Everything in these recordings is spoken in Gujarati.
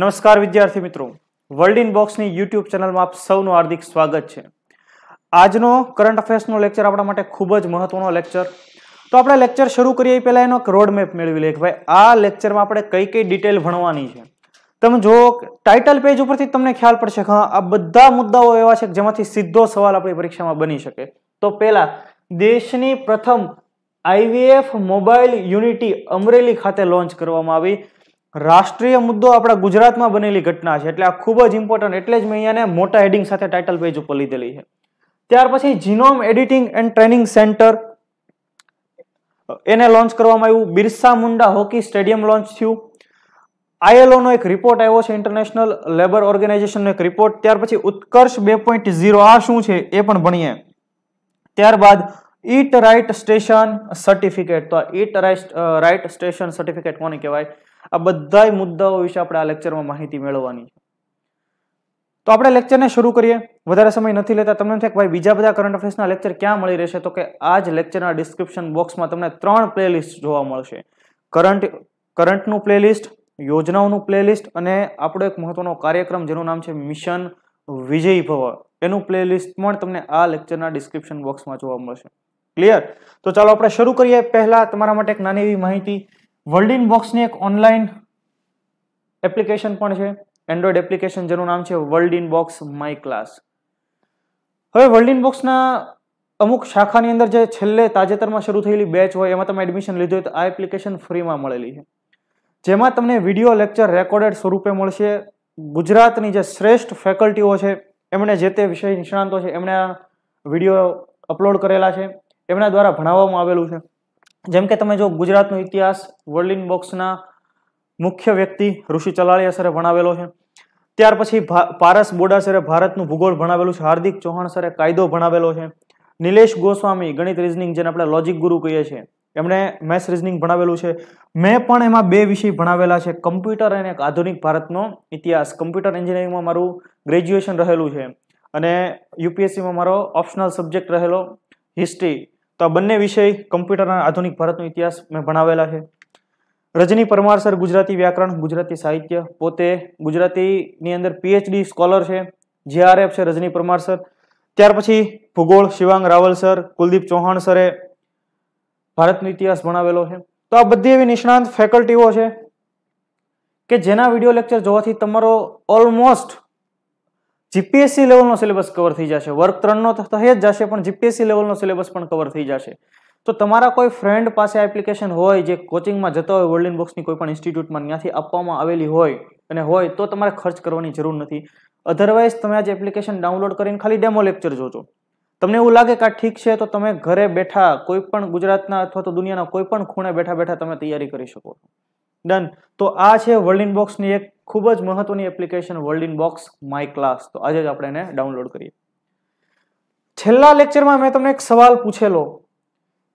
નમસ્કાર વિદ્યાર્થી મિત્રો વર્લ્ડ ઇન બોક્સની યુટ્યુબ ચેનલમાં આપ સૌનું હાર્દિક સ્વાગત છે આજનો કરંટ અફેર્સનો લેક્ચર આપણા માટે ખૂબ જ મહત્વનો લેક્ચર તો આપણે લેક્ચર શરૂ કરીએ પહેલાં એનો એક રોડમેપ મેળવી લઈએ કે ભાઈ આ લેક્ચરમાં આપણે કઈ કઈ ડિટેલ ભણવાની છે તમે જો ટાઇટલ પેજ ઉપરથી તમને ખ્યાલ પડશે હા આ બધા મુદ્દાઓ એવા છે જેમાંથી સીધો સવાલ આપણી પરીક્ષામાં બની શકે તો પહેલાં દેશની પ્રથમ આઈવીએફ મોબાઈલ યુનિટી અમરેલી ખાતે લોન્ચ કરવામાં આવી રાષ્ટ્રીય મુદ્દો આપણા ગુજરાતમાં બનેલી ઘટના છે એટલે આ ખૂબ જ ઇમ્પોર્ટન્ટ એટલે જ મેં અહીંયાને મોટા હેડિંગ સાથે ટાઇટલ પેજ ઉપર લીધેલી છે ત્યાર પછી genome editing and training centre એને લોન્ચ કરવામાં આવ્યું Birsa Munda hockey stadium launch થયું આઈએલઓનો એક રિપોર્ટ આવ્યો છે ઇન્ટરનેશનલ લેબર ઓર્ગેનાઇઝેશનનો એક રિપોર્ટ ત્યાર પછી ઉત્કર્ષ બે પોઈન્ટ ઝીરો આ શું છે એ પણ ભણીએ ત્યારબાદ ઈટ રાઇટ સ્ટેશન સર્ટિફિકેટ તો આ eat right right station certificate કોને કહેવાય આ બધા મુદ્દાઓ વિશે આપણે આ લેક્ચરમાં માહિતી મેળવવાની છે તો આપણે લેક્ચરને શરૂ કરીએ વધારે સમય નથી લેતા તમને કે ભાઈ બીજા બધા કરંટ અફેર્સના લેક્ચર ક્યાં મળી રહેશે તો કે આ જ લેક્ચરના ડિસ્ક્રિપ્શન બોક્સમાં તમને ત્રણ પ્લેલિસ્ટ જોવા મળશે કરંટ કરંટનું પ્લેલિસ્ટ યોજનાઓનું પ્લેલિસ્ટ અને આપણો એક મહત્વનો કાર્યક્રમ જેનું નામ છે મિશન વિજય ભવ એનું પ્લેલિસ્ટ પણ તમને આ લેક્ચરના ડિસ્ક્રિપ્શન બોક્સમાં જોવા મળશે ક્લિયર તો ચાલો આપણે શરૂ કરીએ પહેલા તમારા માટે એક નાની એવી માહિતી વર્લ્ડ ઇન બોક્સની એક ઓનલાઈન એપ્લિકેશન પણ છે એન્ડ્રોઈડ એપ્લિકેશન જેનું નામ છે world in box my class હવે વર્લ્ડ ઇન બોક્સના અમુક શાખાની અંદર જે છેલ્લે તાજેતરમાં શરૂ થયેલી બેચ હોય એમાં તમે એડમિશન લીધું હોય તો આ એપ્લિકેશન ફ્રીમાં મળેલી છે જેમાં તમને વિડીયો લેક્ચર રેકોર્ડેડ સ્વરૂપે મળશે ગુજરાતની જે શ્રેષ્ઠ ફેકલ્ટીઓ છે એમણે જે તે વિષય નિષ્ણાંતો છે એમણે વિડીયો અપલોડ કરેલા છે એમના દ્વારા ભણાવવામાં આવેલું છે જેમ કે તમે જો ગુજરાતનો ઇતિહાસ વર્લ્ડ બોક્સના મુખ્ય વ્યક્તિ ઋષિ ચલાળિયા સરે ભણાવેલો છે ત્યાર પછી પારસ બોડા સરે ભારતનું ભૂગોળ ભણાવેલું છે હાર્દિક ચૌહાણ સરે કાયદો ભણાવેલો છે નિલેશ ગોસ્વામી ગણિત રિઝનિંગ જેને આપણે લોજિક ગુરુ કહીએ છીએ એમણે મેથ્સ રિઝનિંગ ભણાવેલું છે મેં પણ એમાં બે વિષય ભણાવેલા છે કમ્પ્યુટર અને આધુનિક ભારતનો ઇતિહાસ કમ્પ્યુટર એન્જિનિયરિંગમાં મારું ગ્રેજ્યુએશન રહેલું છે અને યુપીએસસીમાં મારો ઓપ્શનલ સબ્જેક્ટ રહેલો હિસ્ટ્રી તો આ બંને વિષય કમ્પ્યુટરના આધુનિક ભારતનો ઇતિહાસ મેં ભણાવેલા છે રજની પરમાર સર ગુજરાતી વ્યાકરણ ગુજરાતી સાહિત્ય પોતે ગુજરાતીની અંદર પીએચડી સ્કોલર છે જીઆરએફ છે રજની પરમાર સર ત્યાર પછી ભૂગોળ શિવાંગ રાવલ સર કુલદીપ ચૌહાણ સરે ભારતનો ઇતિહાસ ભણાવેલો છે તો આ બધી એવી નિષ્ણાંત ફેકલ્ટીઓ છે કે જેના વિડીયો લેક્ચર જોવાથી તમારો ઓલમોસ્ટ જીપીએસસી લેવલનો સિલેબસ કવર થઈ જશે વર્ક ત્રણનો તો થઈ જ જશે પણ જીપીએસસી લેવલનો સિલેબસ પણ કવર થઈ જશે તો તમારા કોઈ ફ્રેન્ડ પાસે એપ્લિકેશન હોય જે કોચિંગમાં જતો હોય વર્લ્ડ ઇન બોક્સની કોઈ પણ ઇન્સ્ટિટ્યૂટમાં ત્યાંથી આપવામાં આવેલી હોય અને હોય તો તમારે ખર્ચ કરવાની જરૂર નથી અધરવાઇઝ તમે આજે એપ્લિકેશન ડાઉનલોડ કરીને ખાલી ડેમો લેક્ચર જોજો તમને એવું લાગે કે આ ઠીક છે તો તમે ઘરે બેઠા કોઈ પણ ગુજરાતના અથવા તો દુનિયાના કોઈ પણ ખૂણે બેઠા બેઠા તમે તૈયારી કરી શકો ડન તો આ છે વર્લ્ડ ઇન બોક્સની એક ખૂબ જ મહત્વની application world in box my class તો આજે જ આપણે એને ડાઉનલોડ કરીએ છેલ્લા લેક્ચરમાં મેં તમને એક સવાલ પૂછેલો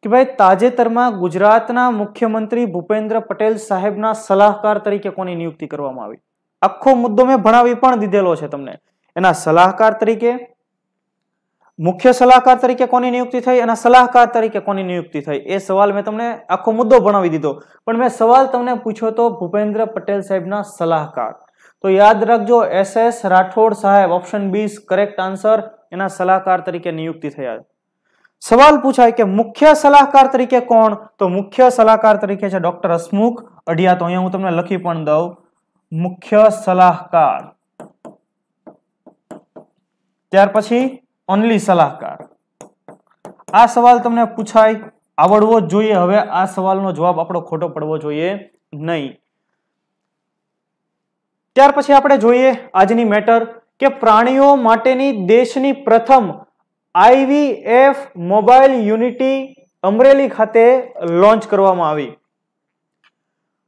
કે ભાઈ તાજેતરમાં ગુજરાતના મુખ્યમંત્રી ભૂપેન્દ્ર પટેલ સાહેબના સલાહકાર તરીકે કોની નિયુક્તિ કરવામાં આવી આખો મુદ્દો મેં ભણાવી પણ દીધેલો છે તમને એના સલાહકાર તરીકે મુખ્ય સલાહકાર તરીકે કોની નિયુક્તિ થઈ અને સલાહકાર તરીકે કોની નિયુક્તિ થઈ એ સવાલ મેં તમને આખો મુદ્દો ભણાવી દીધો પણ મેં સવાલ તમને પૂછ્યો તો ભૂપેન્દ્ર પટેલ સાહેબના સલાહકાર તો યાદ રાખજો એસ એસ રાઠોડ સાહેબ ઓપ્શન બી કરેક્ટ આન્સર એના સલાહકાર તરીકે નિયુક્તિ થયા સવાલ પૂછાય કે મુખ્ય સલાહકાર તરીકે કોણ તો મુખ્ય સલાહકાર તરીકે છે ડોક્ટર હસમુખ અઢિયા તો અહીંયા હું તમને લખી પણ દઉં મુખ્ય સલાહકાર ત્યાર પછી ઓનલી સલાહકાર આ સવાલ તમને પૂછાય આવડવો જ જોઈએ હવે આ સવાલનો જવાબ આપણો ખોટો પડવો જોઈએ નહીં ત્યાર પછી આપણે જોઈએ આજની મેટર કે પ્રાણીઓ માટેની દેશની પ્રથમ આઈવીએફ મોબાઈલ યુનિટી અમરેલી ખાતે લોન્ચ કરવામાં આવી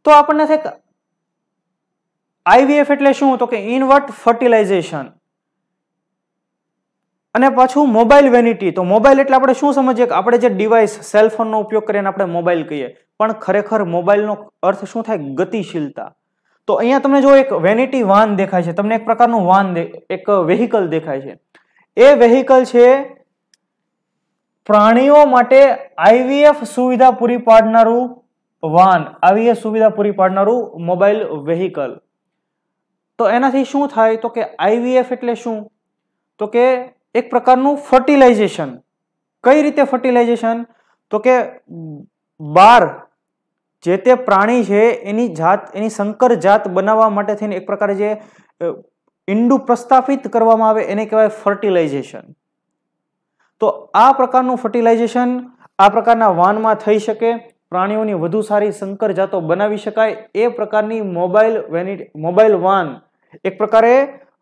તો આપણને આઈવીએફ એટલે શું તો કે ઇન્વર્ટ ફર્ટિલાઇઝેશન અને પાછું મોબાઈલ વેનિટી તો મોબાઈલ એટલે આપણે શું સમજીએ કે આપણે જે ડિવાઇસ સેલફોનનો ઉપયોગ કરીને આપણે મોબાઈલ કહીએ પણ ખરેખર મોબાઈલનો અર્થ શું થાય ગતિશીલતા તો અહીંયા તમને જો એક વેનિટી વાન દેખાય છે તમને એક પ્રકારનું વાન એક વેહિકલ દેખાય છે એ વેહિકલ છે પ્રાણીઓ માટે આઈવીએફ સુવિધા પૂરી પાડનારું વાન આઈવીએફ સુવિધા પૂરી પાડનારું મોબાઈલ વેહિકલ તો એનાથી શું થાય તો કે આઈવીએફ એટલે શું તો કે એક પ્રકારનું ફર્ટિલાઇઝેશન કઈ રીતે ફર્ટિલાઇઝેશન તો કે બાર જે તે પ્રાણી છે એની જાત એની સંકર જાત બનાવવા માટે થઈને એક પ્રકારે જે ઈંડું પ્રસ્થાપિત કરવામાં આવે એને કહેવાય ફર્ટિલાઇઝેશન તો આ પ્રકારનું ફર્ટિલાઇઝેશન આ પ્રકારના વાનમાં થઈ શકે પ્રાણીઓની વધુ સારી સંકર જાતો બનાવી શકાય એ પ્રકારની મોબાઈલ વેનિટી મોબાઈલ વાન એક પ્રકારે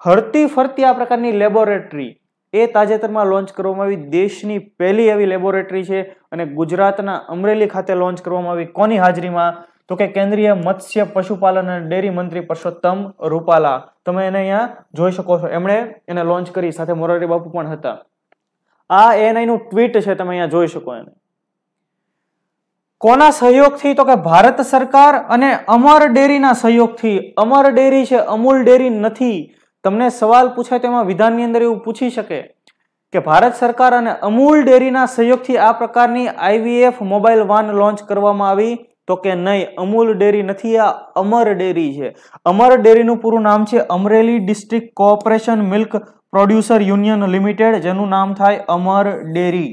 હરતી ફરતી આ પ્રકારની લેબોરેટરી એ તાજેતરમાં લોન્ચ કરવામાં આવી દેશની પહેલી એવી લેબોરેટરી છે અને ગુજરાતના અમરેલી ખાતે લોન્ચ કરવામાં આવી કોની હાજરીમાં તો કે કેન્દ્રીય મત્સ્ય પશુપાલન અને ડેરી મંત્રી પરસોત્તમ રૂપાલા તમે એને અહીંયા જોઈ શકો છો એમણે એને લોન્ચ કરી સાથે મોરારી બાપુ પણ હતા આ એનઆઈનું ટ્વીટ છે તમે અહીંયા જોઈ શકો એને કોના સહયોગથી તો કે ભારત સરકાર અને અમર ડેરીના સહયોગથી અમર ડેરી છે અમૂલ ડેરી નથી તમને સવાલ પૂછાય તો એમાં વિધાનની અંદર એવું પૂછી શકે કે ભારત સરકાર અને અમૂલ ડેરીના સહયોગથી આ પ્રકારની આઈવીએફ મોબાઈલ વાન લોન્ચ કરવામાં આવી તો કે નહીં અમૂલ ડેરી નથી આ અમર ડેરી છે અમર ડેરીનું પૂરું નામ છે Amreli district cooperation milk producer union limited જેનું નામ થાય અમર ડેરી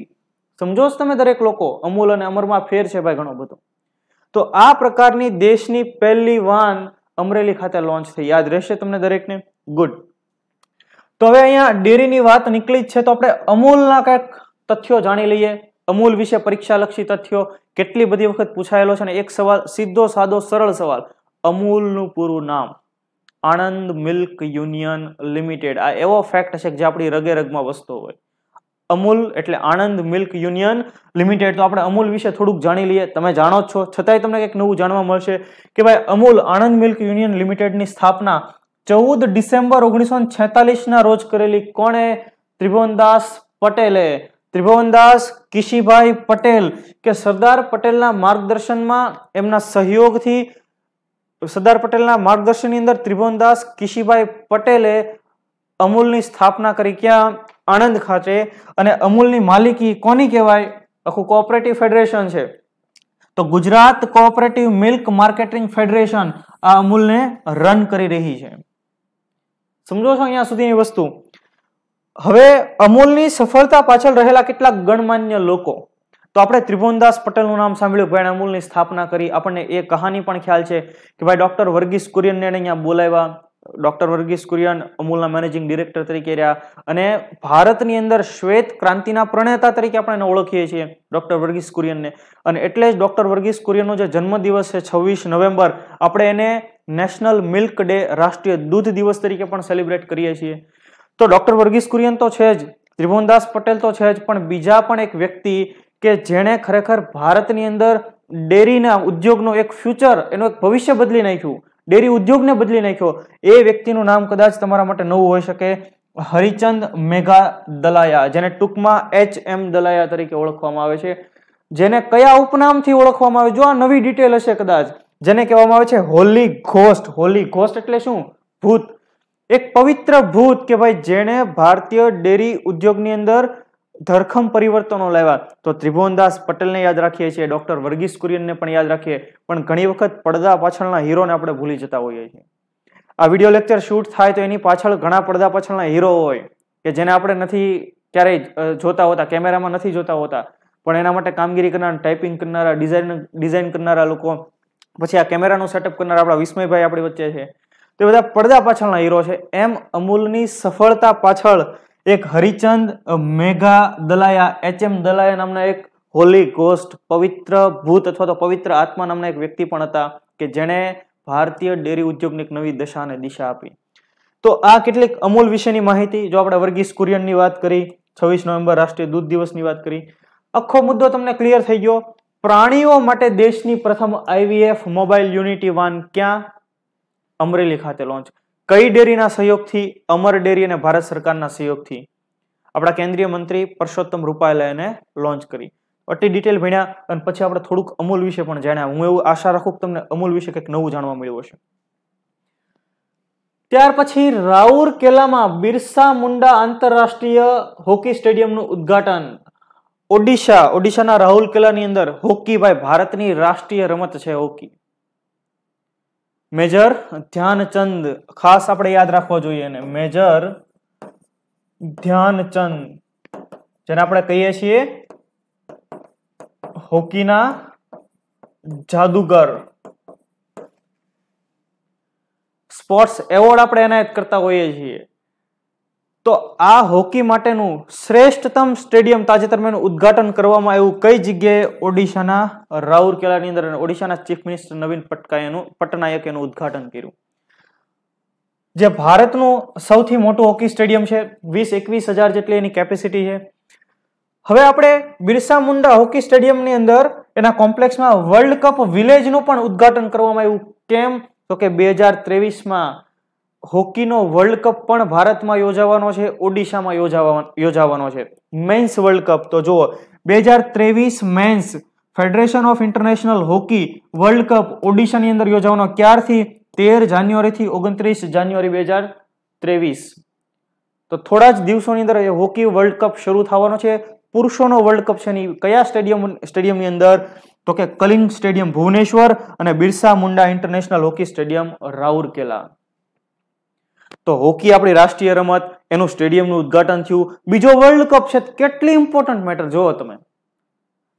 સમજો છો તમે દરેક લોકો અમૂલ અને અમરમાં ફેર છે ભાઈ ઘણો બધો તો આ પ્રકારની દેશની પહેલી વાન અમરેલી ખાતે લોન્ચ થઈ યાદ રહેશે તમને દરેકને ગુડ તો હવે અહીંયા ડેરીની વાત નીકળી જ છે તો આપણે અમૂલના કંઈક તથ્યો જાણી લઈએ અમૂલ વિશે પરીક્ષાલક્ષી તથ્યો કેટલી બધી વખત પૂછાયેલો છે અને એક સવાલ સીધો સાદો સરળ સવાલ અમૂલનું પૂરું નામ આણંદ મિલ્ક યુનિયન લિમિટેડ આ એવો ફેક્ટ છે કે જે આપણી રગે રગમાં વસતો હોય અમૂલ એટલે આણંદ મિલ્ક યુનિયન લિમિટેડ તો આપણે અમૂલ વિશે થોડુંક જાણી લઈએ તમે જાણો છો છતાંય તમને કંઈક નવું જાણવા મળશે કે ભાઈ અમૂલ આણંદ મિલ્ક યુનિયન લિમિટેડની સ્થાપના ચૌદ ડિસેમ્બર ઓગણીસો છેતાલીસના રોજ કરેલી કોણે ત્રિભુવનદાસ પટેલે ત્રિભુવનદાસ કિશીભાઈ પટેલ કે સરદાર પટેલના માર્ગદર્શનમાં એમના સહયોગથી સરદાર પટેલના માર્ગદર્શનની અંદર ત્રિભુવનદાસ કિશીભાઈ પટેલે અમૂલની સ્થાપના કરી ક્યાં આણંદ ખાતે અને અમૂલની માલિકી કોની કહેવાય આખું કોઓપરેટિવ ફેડરેશન છે તો Gujarat cooperative milk marketing federation આ અમૂલને રન કરી રહી છે સમજો છો અહીંયા સુધીની વસ્તુ હવે અમૂલની સફળતા પાછળ રહેલા કેટલાક ગણમાન્ય લોકો તો આપણે ત્રિભુવનદાસ પટેલનું નામ સાંભળ્યું ભાઈ અમૂલની સ્થાપના કરી આપણને એ કહાની પણ ખ્યાલ છે કે ભાઈ ડોક્ટર વર્ગીસ કુરિયનને અહીંયા બોલાવ્યા ડોક્ટર વર્ગીસ કુરિયન અમૂલના મેનેજિંગ ડિરેક્ટર તરીકે રહ્યા અને ભારતની અંદર શ્વેત ક્રાંતિના પ્રણેતા તરીકે આપણે એને ઓળખીએ છીએ ડોક્ટર વર્ગીસ કુરિયનને અને એટલે જ ડોક્ટર વર્ગીસ કુરિયનનો જે જન્મદિવસ છે છવ્વીસ નવેમ્બર આપણે એને નેશનલ મિલ્ક ડે રાષ્ટ્રીય દૂધ દિવસ તરીકે પણ સેલિબ્રેટ કરીએ છીએ તો ડોક્ટર વર્ગીસ કુરિયન તો છે જ ત્રિભુવનદાસ પટેલ તો છે જ પણ બીજા પણ એક વ્યક્તિ કે જેણે ખરેખર ભારતની અંદર ડેરીના ઉદ્યોગનો એક ફ્યુચર એનું એક ભવિષ્ય બદલી નાખ્યું ડેરી ઉદ્યોગને બદલી નાખ્યો એ વ્યક્તિનું નામ કદાચ તમારા માટે નવું હોઈ શકે હરિચંદ મેઘા દલાયા જેને ટૂંકમાં એચ એમ દલાયા તરીકે ઓળખવામાં આવે છે જેને કયા ઉપનામથી ઓળખવામાં આવે જો આ નવી ડિટેલ હશે કદાચ જેને કહેવામાં આવે છે હોલી ઘોસ્ટ હોલી ઘોસ્ટ એટલે શું ભૂત એક પવિત્ર ભૂત કે ભાઈ જેણે ભારતીય ડેરી ઉદ્યોગની અંદર ધરખમ પરિવર્તનો લાવ્યા તો ત્રિભુવનદાસ પટેલને યાદ રાખીએ છીએ ડૉક્ટર વર્ગીસ કુરિયનને પણ યાદ રાખીએ પણ ઘણી વખત પડદા પાછળના હીરોને આપણે ભૂલી જતા હોઈએ છીએ આ વિડીયો લેક્ચર શૂટ થાય તો એની પાછળ ઘણા પડદા પાછળના હીરો હોય કે જેને આપણે નથી ક્યારેય જોતા હોતા કેમેરામાં નથી જોતા હોતા પણ એના માટે કામગીરી કરનારા ટાઈપિંગ કરનારા ડિઝાઇન ડિઝાઇન કરનારા લોકો પછી આ કેમેરાનું સેટઅપ કરનારા આપણા વિસ્મયભાઈ આપણી વચ્ચે છે તે બધા પડદા પાછળના હીરો છે એમ અમૂલની સફળતા પાછળ એક હરિચંદ મેઘા દલાયા એચ એમ દલાયા નામના એક હોલી ગોસ્ટ પવિત્ર ભૂત અથવા તો પવિત્ર આત્મા નામના એક વ્યક્તિ પણ હતા કે જેણે ભારતીય ડેરી ઉદ્યોગની એક નવી દશા અને દિશા આપી તો આ કેટલીક અમૂલ વિશેની માહિતી જો આપણે વર્ગીસ કુરિયનની વાત કરી છવ્વીસ નવેમ્બર રાષ્ટ્રીય દૂધ દિવસની વાત કરી આખો મુદ્દો તમને ક્લિયર થઈ ગયો પ્રાણીઓ માટે દેશની પ્રથમ આઈવીએફ મોબાઈલ યુનિટી વાન ક્યાં અમરેલી ખાતે લોન્ચ કઈ ડેરીના સહયોગથી અમર ડેરી અને ભારત સરકારના સહયોગથી આપણા કેન્દ્રીય મંત્રી પરસોત્તમ રૂપાલે એને લોન્ચ કરી અટી ડિટેલ ભણ્યા અને પછી આપણે થોડુંક અમૂલ વિશે પણ જાણ્યા હું એવું આશા રાખું કે તમને અમૂલ વિશે કંઈક નવું જાણવા મળ્યું હશે ત્યાર પછી રાઉરકેલામાં બિરસા મુંડા આંતરરાષ્ટ્રીય હોકી સ્ટેડિયમનું ઉદ્ઘાટન ઓડિશા ઓડિશાના રાહુલ કેલાની અંદર હોકી ભાઈ ભારતની રાષ્ટ્રીય રમત છે હોકી મેજર ધ્યાનચંદ ખાસ આપણે યાદ રાખવો જોઈએ ને મેજર ધ્યાનચંદ જેને આપણે કહીએ છીએ હોકીના જાદુગર સ્પોર્ટ્સ એવોર્ડ આપણે એનાયત કરતા હોઈએ છીએ તો આ હોકી માટેનું શ્રેષ્ઠતમ સ્ટેડિયમ તાજેતરમાં એનું ઉદ્ઘાટન કરવામાં આવ્યું કઈ જગ્યાએ ઓડિશાના રાઉરકેલાની અંદર અને ઓડિશાના ચીફ મિનિસ્ટર નવીન પટકાયનું એનું પટનાયક એનું ઉદ્ઘાટન કર્યું જે ભારતનું સૌથી મોટું હોકી સ્ટેડિયમ છે વીસ એકવીસ હજાર જેટલી એની કેપેસિટી છે હવે આપણે બિરસા મુંડા હોકી સ્ટેડિયમની અંદર એના કોમ્પ્લેક્સમાં વર્લ્ડ કપ વિલેજનું પણ ઉદ્ઘાટન કરવામાં આવ્યું કેમ તો કે બે હજાર ત્રેવીસમાં હોકીનો વર્લ્ડ કપ પણ ભારતમાં યોજાવાનો છે ઓડિશામાં યોજાવાનો છે મેન્સ વર્લ્ડ કપ તો જુઓ બે હજાર ત્રેવીસ men's federation of international hockey world cup ઓડિશાની અંદર યોજાવાનો ક્યારથી તેર જાન્યુઆરીથી ઓગણત્રીસ જાન્યુઆરી બે હજાર ત્રેવીસ તો થોડા જ દિવસોની અંદર હોકી વર્લ્ડ કપ શરૂ થવાનો છે પુરુષોનો વર્લ્ડ કપ છે એની કયા સ્ટેડિયમ સ્ટેડિયમની અંદર તો કે કલિંગ સ્ટેડિયમ ભુવનેશ્વર અને Birsa Munda international hockey stadium Rourkela તો હોકી આપણી રાષ્ટ્રીય રમત એનું સ્ટેડિયમનું ઉદઘાટન થયું બીજો વર્લ્ડ કપ છે કેટલી ઇમ્પોર્ટન્ટ મેટર જુઓ તમે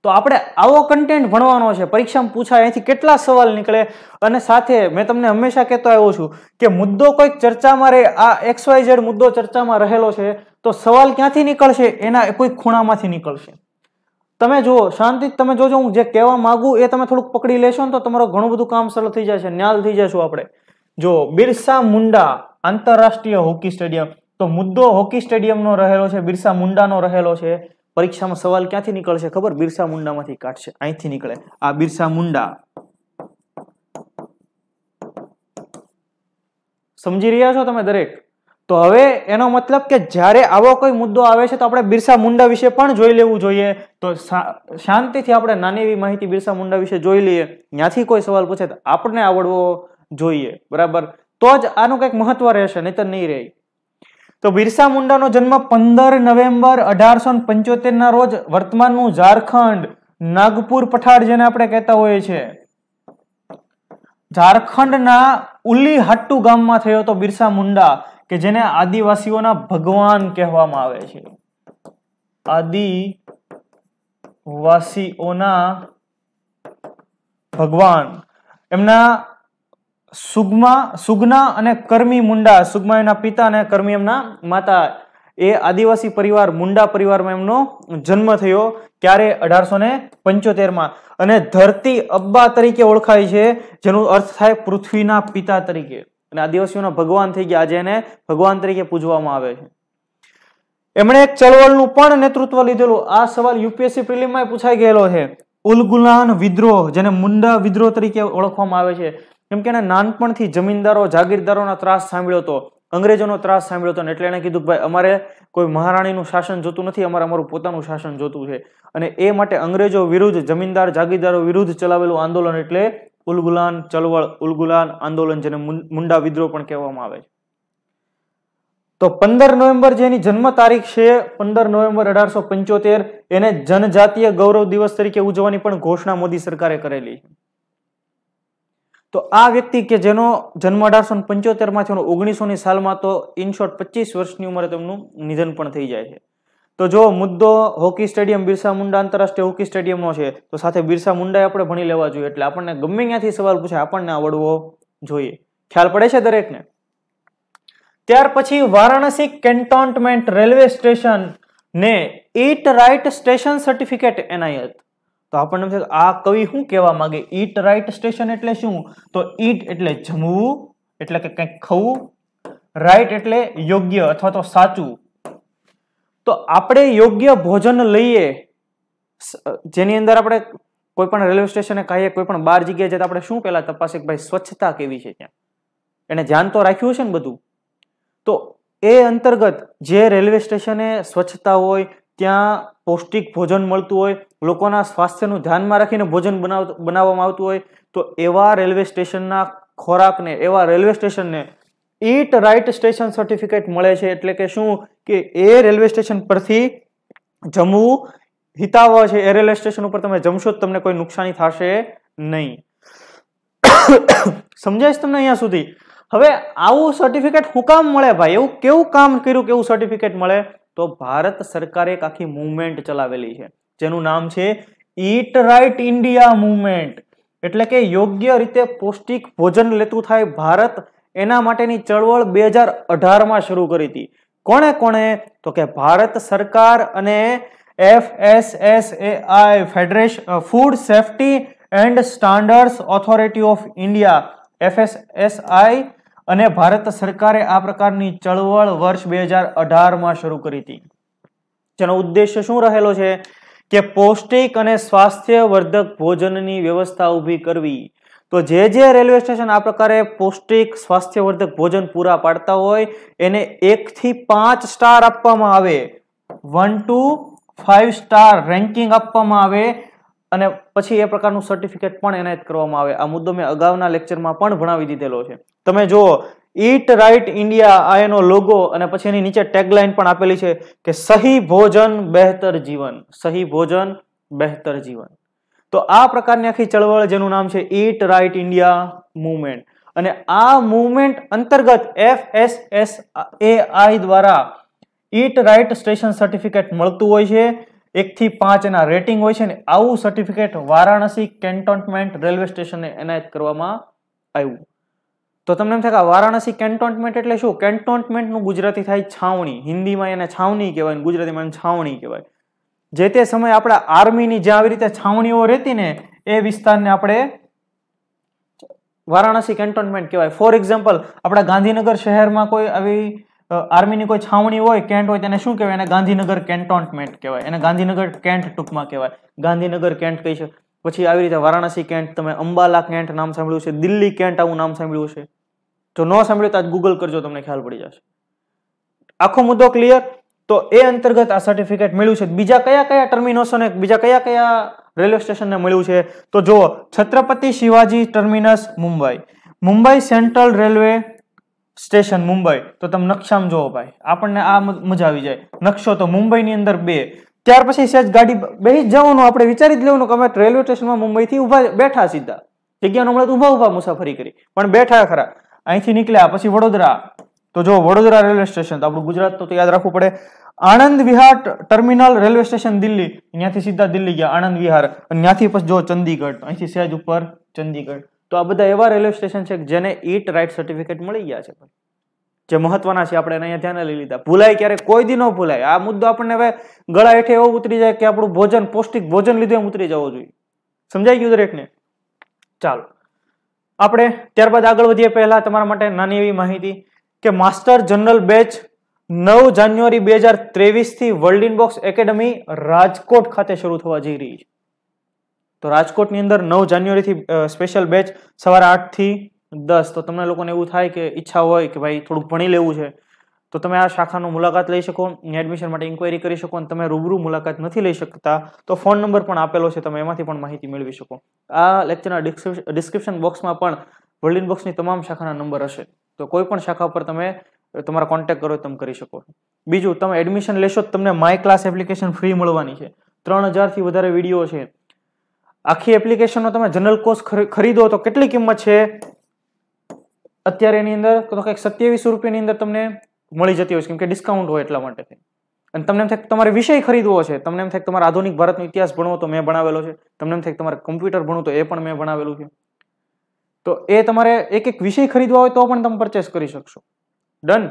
તો આપણે આવો કન્ટેન્ટ ભણવાનો છે પરીક્ષામાં પૂછાય અહીંથી કેટલા સવાલ નીકળે અને સાથે મેં તમને હંમેશા કહેતો આવ્યો છું કે મુદ્દો કોઈક ચર્ચામાં રહે આ એક્સ વાય ઝેડ મુદ્દો ચર્ચામાં રહેલો છે તો સવાલ ક્યાંથી નીકળશે એના કોઈ ખૂણામાંથી નીકળશે તમે જુઓ શાંતિ તમે જોજો હું જે કહેવા માગું એ તમે થોડુંક પકડી લેશો ને તો તમારું ઘણું બધું કામ સરળ થઈ જશે ન્યાલ થઈ જશું આપણે જો બિરસા મુંડા આંતરરાષ્ટ્રીય હોકી સ્ટેડિયમ તો મુદ્દો હોકી સ્ટેડિયમનો રહેલો છે બિરસા મુંડાનો રહેલો છે પરીક્ષામાં સવાલ ક્યાંથી નીકળશે ખબર બિરસા મુંડામાંથી કાઢશે અહીંથી નીકળે આ બિરસા મુંડા સમજી રહ્યા છો તમે દરેક તો હવે એનો મતલબ કે જ્યારે આવો કોઈ મુદ્દો આવે છે તો આપણે બિરસા મુંડા વિશે પણ જોઈ લેવું જોઈએ તો શાંતિથી આપણે નાની એવી માહિતી બિરસા મુંડા વિશે જોઈ લઈએ ત્યાંથી કોઈ સવાલ પૂછે તો આપણને આવડવો જોઈએ બરાબર તો જ આનું કંઈક મહત્વ રહેશે નહીં તો નહીં રહે તો બિરસા મુંડાનો જન્મ પંદર નવેમ્બર અઢારસો પંચોતેર ના રોજ વર્તમાનનું ઝારખંડ નાગપુર પઠાર જેને આપણે કહેતા હોઈએ છીએ ઝારખંડના ઉલી હટ્ટુ ગામમાં થયો હતો બિરસા મુંડા કે જેને આદિવાસીઓના ભગવાન કહેવામાં આવે છે આદિવાસીઓના ભગવાન એમના સુગમા સુગના અને કર્મી મુંડા સુગમા એના પિતા અને કર્મી એમના માતા એ આદિવાસી પરિવાર મુંડા પરિવારમાં એમનો જન્મ થયો ક્યારે અઢારસો ને પંચોતેરમાં અને ધરતી અબ્બા તરીકે ઓળખાય છે જેનું અર્થ થાય પૃથ્વીના પિતા તરીકે અને આદિવાસીઓના ભગવાન થઈ ગયા આજે એને ભગવાન તરીકે પૂજવામાં આવે છે એમણે એક ચળવળનું પણ નેતૃત્વ લીધેલું આ સવાલ યુપીએસસી પ્રિલિમમાં પૂછાઈ ગયેલો છે ઉલગુલાન વિદ્રોહ જેને મુંડા વિદ્રોહ તરીકે ઓળખવામાં આવે છે કેમ કે એને નાનપણથી જમીનદારો જાગીરદારોના ત્રાસ સાંભળ્યો હતો અંગ્રેજોનો ત્રાસ સાંભળ્યો હતો એટલે એણે કીધું ભાઈ અમારે કોઈ મહારાણીનું શાસન જોતું નથી અમારે અમારું પોતાનું શાસન જોતું છે અને એ માટે અંગ્રેજો વિરુદ્ધ જમીનદાર જાગીરદારો વિરુદ્ધ ચલાવેલું આંદોલન એટલે ઉલગુલાન ચળવળ ઉલગુલાન આંદોલન જેને મુંડા વિદ્રોહ પણ કહેવામાં આવે છે તો પંદર નવેમ્બર જેની જન્મ તારીખ છે પંદર નવેમ્બર અઢારસો પંચોતેર એને જનજાતીય ગૌરવ દિવસ તરીકે ઉજવવાની પણ ઘોષણા મોદી સરકારે કરેલી છે તો આ વ્યક્તિ કે જેનો જન્મ અઢારસો પંચોતેરમાં છે ઓગણીસો ની સાલમાં તો ઇન શોર્ટ પચીસ વર્ષની ઉંમરે તેમનું નિધન પણ થઈ જાય છે તો જો મુદ્દો હોકી સ્ટેડિયમ બિરસા મુંડા આંતરરાષ્ટ્રીય હોકી સ્ટેડિયમનો છે તો સાથે બિરસા મુંડાએ આપણે ભણી લેવા જોઈએ એટલે આપણને ગમે ત્યાંથી સવાલ પૂછે આપણને આવડવો જોઈએ ખ્યાલ પડે છે દરેકને ત્યાર પછી વારાણસી કેન્ટોનમેન્ટ રેલવે સ્ટેશન ને ઈટ રાઇટ સ્ટેશન સર્ટિફિકેટ એનાયત તો આપણને છે આ કવિ શું કહેવા માંગે ઈટ રાઈટ સ્ટેશન એટલે શું તો ઈટ એટલે જમવું એટલે કે કંઈક ખવું રાઈટ એટલે યોગ્ય અથવા તો સાચું તો આપણે યોગ્ય ભોજન લઈએ જેની અંદર આપણે કોઈ પણ રેલવે સ્ટેશને કહીએ કોઈ પણ બાર જગ્યાએ જતા આપણે શું પહેલાં તપાસીએ કે ભાઈ સ્વચ્છતા કેવી છે ત્યાં એને ધ્યાન તો રાખ્યું હશે ને બધું તો એ અંતર્ગત જે રેલવે સ્ટેશને સ્વચ્છતા હોય ત્યાં પૌષ્ટિક ભોજન મળતું હોય લોકોના સ્વાસ્થ્યનું ધ્યાનમાં રાખીને ભોજન બનાવ બનાવવામાં આવતું હોય તો એવા રેલવે સ્ટેશનના ખોરાકને એવા રેલવે સ્ટેશનને ઈટ રાઇટ સ્ટેશન સર્ટિફિકેટ મળે છે એટલે કે શું કે એ રેલવે સ્ટેશન પરથી જમવું હિતાવ છે એ રેલવે સ્ટેશન ઉપર તમે જમશો તમને કોઈ નુકસાની થશે નહીં સમજાય તમને અહીંયા સુધી હવે આવું સર્ટિફિકેટ હું કામ મળે ભાઈ એવું કેવું કામ કર્યું કેવું સર્ટિફિકેટ મળે તો ભારત સરકારે એક આખી મુવમેન્ટ ચલાવેલી છે જેનું નામ છે ઈટ રાઇટ ઇન્ડિયા મુવમેન્ટ એટલે કે યોગ્ય રીતે પૌષ્ટિક ભોજન લેતું થાય ભારત એના માટેની ચળવળ બે હજાર અઢારમાં શરૂ કરી હતી કોણે કોણે તો કે ભારત સરકાર અને F S S A I federation food safety and standards authority of India F S S I અને ભારત સરકારે આ પ્રકારની ચળવળ વર્ષ બે હજાર અઢારમાં શરૂ કરી હતી જેનો ઉદ્દેશ્ય શું રહેલો છે કે પૌષ્ટિક અને સ્વાસ્થ્યવર્ધક ભોજનની વ્યવસ્થા ઊભી કરવી તો જે જે રેલવે સ્ટેશન આ પ્રકારે પૌષ્ટિક સ્વાસ્થ્યવર્ધક ભોજન પૂરા પાડતા હોય એને એક થી પાંચ સ્ટાર આપવામાં આવે one two five star ranking આપવામાં આવે અને પછી એ પ્રકારનું સર્ટિફિકેટ પણ એનાયત કરવામાં આવે આ મુદ્દો મેં અગાઉના લેક્ચરમાં પણ ભણાવી દીધેલો છે તમે જુઓ ઈટ રાઇટ ઇન્ડિયા આ એનો લોગો અને પછી એની નીચે ટેગલાઇન પણ આપેલી છે કે સહી ભોજન બહેતર જીવન સહી ભોજન બહેતર જીવન તો આ પ્રકારની આખી ચળવળ જેનું નામ છે ઈટ રાઇટ ઇન્ડિયા મુવમેન્ટ અને આ મુવમેન્ટ અંતર્ગત F S S A I દ્વારા ઈટ રાઇટ સ્ટેશન સર્ટિફિકેટ મળતું હોય છે એકથી પાંચ એના રેટિંગ હોય છે ને આવું સર્ટિફિકેટ વારાણસી કેન્ટોનમેન્ટ રેલવે સ્ટેશને એનાયત કરવામાં આવ્યું તો તમને એમ થાય કે વારાણસી કેન્ટોનમેન્ટ એટલે શું કેન્ટોનમેન્ટનું ગુજરાતી થાય છાવણી હિન્દીમાં એને છાવણી કહેવાય ગુજરાતીમાં છાવણી કહેવાય જે તે સમયે આપણા આર્મીની જે આવી રીતે છાવણીઓ રહેતી ને એ વિસ્તારને આપણે વારાણસી કેન્ટોનમેન્ટ કહેવાય ફોર એક્ઝામ્પલ આપણા ગાંધીનગર શહેરમાં કોઈ આવી આર્મીની કોઈ છાવણી હોય કેન્ટ હોય તેને શું કહેવાય એને ગાંધીનગર કેન્ટોનમેન્ટ કહેવાય એને ગાંધીનગર કેન્ટ ટૂંકમાં કહેવાય ગાંધીનગર કેન્ટ કહી છે પછી આવી રીતે વારાણસી કેન્ટ તમે અંબાલા કેન્ટ નામ સાંભળ્યું છે દિલ્હી કેન્ટ આવું નામ સાંભળ્યું છે જો ન સાંભળ્યું તો આજ ગૂગલ કરજો તમને ખ્યાલ પડી જશે આખો મુદ્દો ક્લિયર તો એ અંતર્ગત આ સર્ટિફિકેટ મળ્યું છે બીજા કયા કયા ટર્મિનસોને બીજા કયા કયા રેલવે સ્ટેશનને મળ્યું છે તો જુઓ Chhatrapati Shivaji terminus Mumbai Mumbai central railway station Mumbai તો તમે નકશામાં જોવો ભાઈ આપણને આ મજા આવી જાય નકશો તો મુંબઈની અંદર બે ત્યાર પછી સહેજ ગાડી બેસી જ જવાનું આપણે વિચારી જ લેવાનું કે અમે રેલવે સ્ટેશનમાં મુંબઈથી ઊભા બેઠા સીધા જગ્યાનો હમણાં ઊભા ઊભા મુસાફરી કરી પણ બેઠા ખરા અહીંથી નીકળ્યા પછી વડોદરા તો જો વડોદરા રેલવે સ્ટેશન તો આપણું ગુજરાત તો યાદ રાખવું પડે Anand Vihar terminal railway station Delhi ત્યાંથી સીધા દિલ્હી ગયા આણંદ વિહાર અને ત્યાંથી પછી જો ચંદીગઢ અહીંથી સહેજ ઉપર ચંદીગઢ તો આ બધા એવા રેલવે સ્ટેશન છે જેને ઈટ રાઇટ સર્ટિફિકેટ મળી ગયા છે જે મહત્વના છે આપણે અહીંયા ધ્યાને લઈ લીધા ભૂલાય ક્યારે કોઈ દી ન ભૂલાય આ મુદ્દો આપણને હવે ગળા હેઠે એવો ઉતરી જાય કે આપણું ભોજન પૌષ્ટિક ભોજન લીધું એમ ઉતરી જવું જોઈએ સમજાઈ ગયું દરેકને ચાલો આપણે ત્યારબાદ આગળ વધીએ પહેલા તમારા માટે નાની એવી માહિતી કે માસ્ટર જનરલ બેચ નવ જાન્યુઆરી બે હજાર ત્રેવીસથી વર્લ્ડ ઇનબોક્સ એકેડમી રાજકોટ ખાતે શરૂ થવા જઈ રહી છે તો રાજકોટની અંદર નવ જાન્યુઆરીથી સ્પેશિયલ બેચ સવારે આઠથી દસ તો તમને લોકોને એવું થાય કે ઈચ્છા હોય કે ભાઈ થોડુંક ભણી લેવું છે તો તમે આ શાખાનો મુલાકાત લઈ શકો એડમિશન માટે ઇન્કવાયરી કરી શકો અને તમે રૂબરૂ મુલાકાત નથી લઈ શકતા તો ફોન નંબર પણ આપેલો છે તમે એમાંથી પણ માહિતી મેળવી શકો આ લેક્ચરના ડિસ્ક્રિપ્શન બોક્સમાં પણ વર્લ્ડ બોક્સની તમામ શાખાના નંબર હશે તો કોઈ પણ શાખા પર તમે તમારા કોન્ટેક્ટ કરો તમે કરી શકો બીજું તમે એડમિશન લેશો તો તમને માય ક્લાસ એપ્લિકેશન ફ્રી મળવાની છે ત્રણ હજારથી વધારે વિડીયો છે આખી એપ્લિકેશનનો તમે જનરલ કોર્સ ખરીદો તો કેટલી કિંમત છે અત્યારે એની અંદર તો કંઈક સત્યાવીસો રૂપિયાની અંદર તમને મળી જતી હોય છે કેમ કે ડિસ્કાઉન્ટ હોય એટલા માટે થઈ અને તમને એમ થાય તમારે વિષય ખરીદવો છે તમને એમ થાય તમારે આધુનિક ભારતનો ઇતિહાસ ભણવો તો મેં ભણાવેલો છે તમને એમ થાય તમારે કમ્પ્યુટર ભણવું તો એ પણ મેં ભણાવેલું છે તો એ તમારે એક એક વિષય ખરીદવા હોય તો પણ તમે પરચેસ કરી શકશો ડન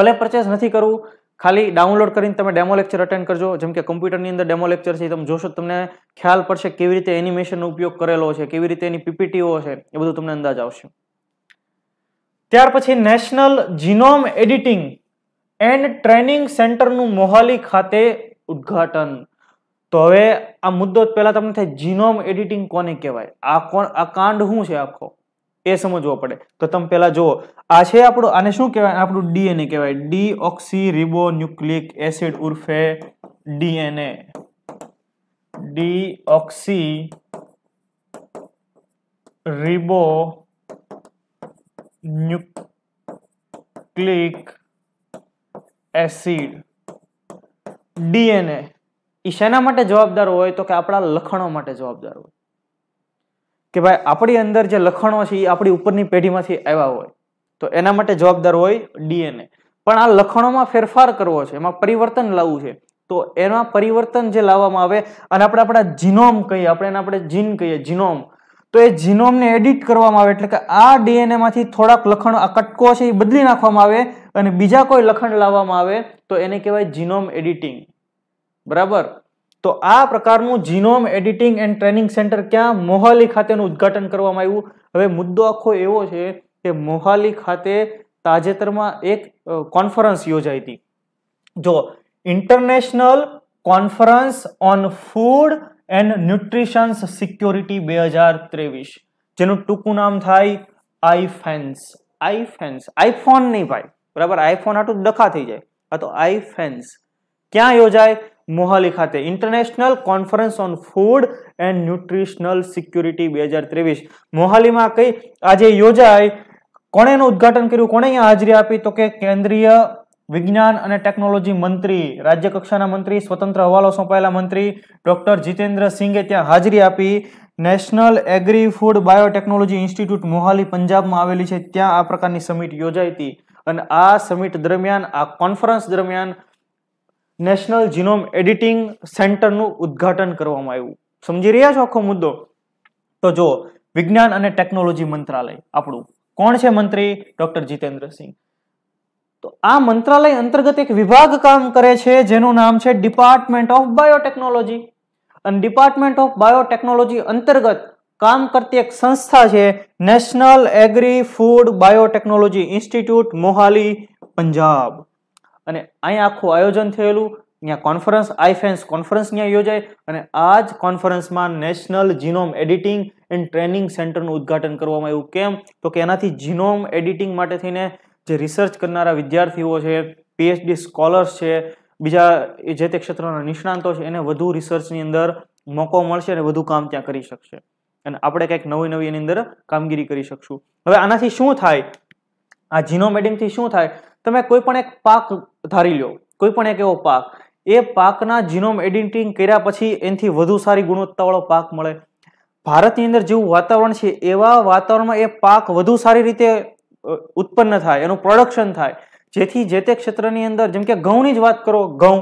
ભલે પરચેસ નથી કરવું ખાલી ડાઉનલોડ કરીને તમે ડેમો લેક્ચર અટેન્ડ કરજો જેમ કે કમ્પ્યુટરની અંદર ડેમો લેક્ચર છે તમે જોશો તમને ખ્યાલ પડશે કેવી રીતે એનિમેશનનો ઉપયોગ કરેલો છે કેવી રીતે એની પીપીટીઓ છે એ બધું તમને અંદાજ આવશે ત્યાર પછી national genome editing and training સેન્ટરનું મોહાલી ખાતે ઉદ્ઘાટન તો હવે આ મુદ્દો પહેલાં તમને થાય જીનોમ એડિટિંગ કોને કહેવાય આ કોણ આ કાંડ શું છે આખો એ સમજવો પડે તો તમે પહેલાં જુઓ આ છે આપણું આને શું કહેવાય આપણું ડીએનએ કહેવાય deoxy ribonucleic acid ઉર્ફે DNA deoxy ribonucleic acid DNA એ શેના માટે જવાબદાર હોય તો કે આપણા લખણો માટે જવાબદાર હોય કે ભાઈ આપણી અંદર જે લખણો છે એ આપણી ઉપરની પેઢીમાંથી આવ્યા હોય તો એના માટે જવાબદાર હોય ડીએનએ પણ આ લખણોમાં ફેરફાર કરવો છે એમાં પરિવર્તન લાવવું છે તો એમાં પરિવર્તન જે લાવવામાં આવે અને આપણે આપણા જીનોમ કહીએ આપણે એને આપણે જીન કહીએ જીનોમ તો એ જીનોમને એડિટ કરવામાં આવે એટલે કે આ ડીએનએમાંથી થોડાક લખણ આ કટકો છે એ બદલી નાખવામાં આવે અને બીજા કોઈ લખણ લાવવામાં આવે તો એને કહેવાય જીનોમ એડિટિંગ બરાબર તો આ પ્રકારનું genome editing and training centre ક્યાં મોહાલી ખાતેનું ઉદ્ઘાટન કરવામાં આવ્યું હવે મુદ્દો આખો એવો છે કે મોહાલી ખાતે તાજેતરમાં એક કોન્ફરન્સ યોજાઈ હતી જો international conference on food and nutritions security બે હજાર ત્રેવીસ જેનું ટૂંકું નામ થાય આઈફેન્સ આઈફેન્સ આઈફોન નહીં ભાઈ બરાબર આઈફોન આટલું ડખા થઈ જાય આ તો આઈફેન્સ ક્યાં યોજાય મોહાલી ખાતે international conference on food and nutritional security બે હજાર ત્રેવીસ મોહાલીમાં કઈ આજે યોજાય કોણે એનું ઉદઘાટન કર્યું કોણે અહીંયા હાજરી આપી તો કે કેન્દ્રીય વિજ્ઞાન અને ટેકનોલોજી મંત્રી રાજ્ય કક્ષાના મંત્રી સ્વતંત્ર હવાલો સોંપાયેલા મંત્રી ડોક્ટર જીતેન્દ્ર સિંઘે ત્યાં હાજરી આપી national agri food biotechnology institute Mohali પંજાબમાં આવેલી છે ત્યાં આ પ્રકારની સમિટ યોજાઈ હતી અને આ સમિટ દરમિયાન આ કોન્ફરન્સ દરમિયાન નેશનલ જીનોમ એડિટિંગ સેન્ટરનું ઉદ્ઘાટન કરવામાં આવ્યું સમજી રહ્યા છો આખો મુદ્દો તો જો વિજ્ઞાન અને ટેકનોલોજી મંત્રાલય આપણું કોણ છે મંત્રી ડોક્ટર જીતેન્દ્ર સિંઘ તો આ મંત્રાલય અંતર્ગત એક વિભાગ કામ કરે છે જેનું નામ છે ડિપાર્ટમેન્ટ ઓફ બાયોટેકનોલોજી અને ડિપાર્ટમેન્ટ ઓફ બાયોટેકનોલોજી અંતર્ગત કામ કરતી એક સંસ્થા છે national agri food biotechnology institute Mohali Punjab અને અહીંયા આખું આયોજન થયેલું અહીંયા કોન્ફરન્સ આઈફેન્સ કોન્ફરન્સ ત્યાં યોજાય અને આ જ કોન્ફરન્સમાં national genome editing and training સેન્ટરનું ઉદઘાટન કરવામાં આવ્યું કેમ તો કે એનાથી જીનોમ એડિટિંગ માટે થઈને જે રિસર્ચ કરનારા વિદ્યાર્થીઓ છે પીએચડી સ્કોલર્સ છે બીજા જે તે ક્ષેત્રના નિષ્ણાંતો છે એને વધુ રિસર્ચની અંદર મોકો મળશે અને વધુ કામ ત્યાં કરી શકશે અને આપણે કંઈક નવી નવી એની અંદર કામગીરી કરી શકશું હવે આનાથી શું થાય આ જીનોમેડિંગથી શું થાય તમે કોઈ પણ એક પાક ધારી લો કોઈ પણ એક એવો પાક એ પાકના જીનોમ એડિટિંગ કર્યા પછી એનાથી વધુ સારી ગુણવત્તાવાળો પાક મળે ભારતની અંદર જેવું વાતાવરણ છે એવા વાતાવરણમાં એ પાક વધુ સારી રીતે ઉત્પન્ન થાય એનું પ્રોડક્શન થાય જેથી જે તે ક્ષેત્રની અંદર જેમ કે ઘઉંની જ વાત કરો ઘઉં